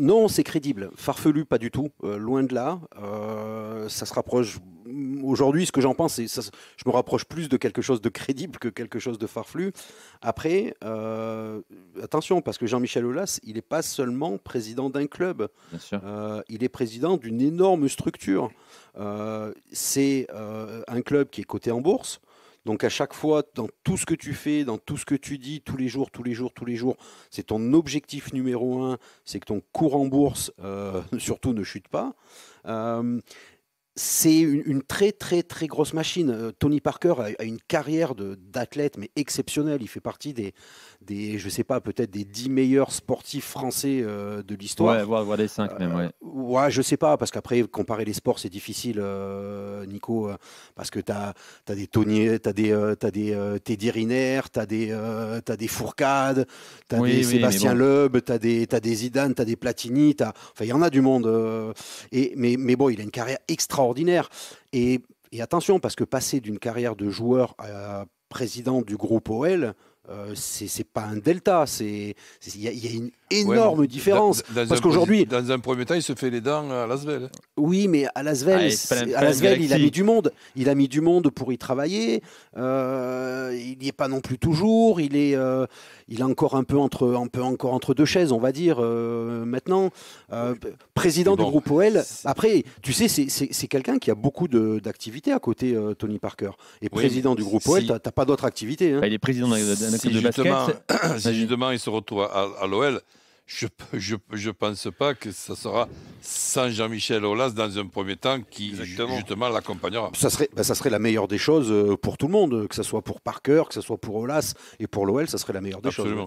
Non, c'est crédible. Farfelu, pas du tout. Euh, loin de là. Euh, ça se rapproche. Mm, aujourd'hui, ce que j'en pense, c'est je me rapproche plus de quelque chose de crédible que quelque chose de farfelu. Après, euh, attention, parce que Jean-Michel Aulas, il n'est pas seulement président d'un club. il est président d'une énorme structure. c'est un club qui est coté en bourse. Donc à chaque fois, dans tout ce que tu fais, dans tout ce que tu dis, tous les jours, tous les jours, tous les jours, c'est ton objectif numéro un, c'est que ton cours en bourse, euh, surtout, ne chute pas. Euh, c'est une, très très très grosse machine. Euh, Tony Parker a, une carrière d'athlète mais exceptionnelle. Il fait partie des, des je sais pas, peut-être des 10 meilleurs sportifs français euh, de l'histoire. Ouais, les 5 même. Ouais. Euh, ouais, je sais pas, parce qu'après, comparer les sports, c'est difficile, Nico, parce que tu as, des Tony, tu des, as des Teddy Riner, tu as, as, des Fourcade, tu as des Sébastien Leub, Loeb, tu as, des Zidane, tu as des Platini, enfin, il y en a du monde. et, mais, mais bon, il a une carrière extraordinaire ordinaire. Et, et attention, parce que passer d'une carrière de joueur à président du groupe OL, euh, c'est pas un delta. Il y, a une énorme différence. parce qu'aujourd'hui. Dans un premier temps, il se fait les dents à Lasvel. Oui, mais à Lasvel, ah, il a mis du monde. Il a mis du monde pour y travailler. Euh, il n'y est pas non plus toujours. Il est, euh, il est encore un peu, entre, un peu encore entre deux chaises, on va dire, maintenant. président du groupe OL. Après, tu sais, c'est quelqu'un qui a beaucoup d'activités à côté, Tony Parker. Et président du groupe OL, tu pas d'autres activités. Hein. Bah, il est président de si justement, il se retrouve à, l'OL, je ne je, pense pas que ça sera sans Jean-Michel Aulas dans un premier temps qui justement l'accompagnera. Ça serait, bah, ça serait la meilleure des choses euh, pour tout le monde, que ce soit pour Parker, que ce soit pour Aulas et pour l'OL, ça serait la meilleure des Absolument. choses.